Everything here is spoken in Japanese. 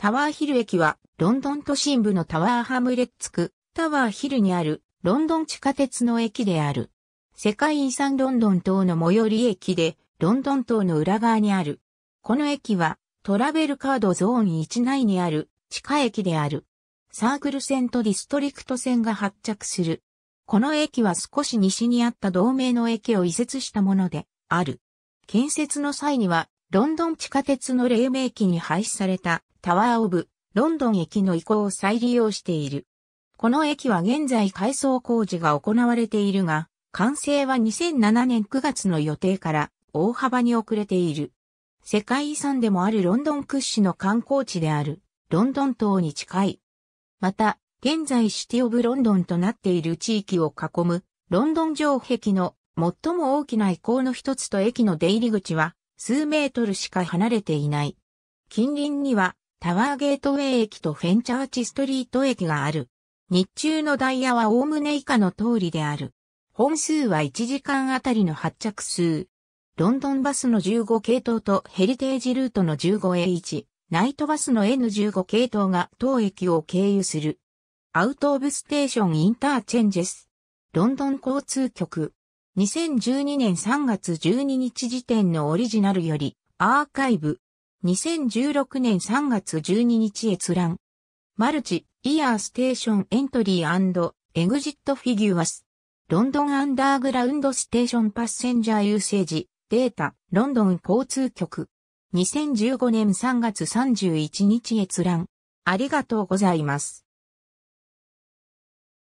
タワーヒル駅は、ロンドン都心部のタワーハムレッツ区、タワーヒルにある、ロンドン地下鉄の駅である。世界遺産ロンドン島の最寄り駅で、ロンドン島の裏側にある。この駅は、トラベルカードゾーン1内にある、地下駅である。サークル線とディストリクト線が発着する。この駅は少し西にあった同盟の駅を移設したもので、ある。建設の際には、ロンドン地下鉄の黎明期に廃止されたタワーオブ、ロンドン駅の移行を再利用している。この駅は現在改装工事が行われているが、完成は2007年9月の予定から大幅に遅れている。世界遺産でもあるロンドン屈指の観光地であるロンドン島に近い。また、現在シティオブロンドンとなっている地域を囲むロンドン城壁の最も大きな遺構の一つと駅の出入り口は数メートルしか離れていない。近隣にはタワーゲートウェイ駅とフェンチャーチストリート駅がある。日中のダイヤはおおむね以下の通りである。本数は1時間あたりの発着数。ロンドンバスの15系統とヘリテージルートの 15A1、ナイトバスの N15 系統が当駅を経由する。アウトオブステーションインターチェンジェス。ロンドン交通局。2012年3月12日時点のオリジナルよりアーカイブ。2016年3月12日閲覧。マルチ、イヤーステーションエントリーエグジットフィギュアス。ロンドンアンダーグラウンドステーションパッセンジャーユーセージ、データ、ロンドン交通局。2015年3月31日閲覧。ありがとうございます。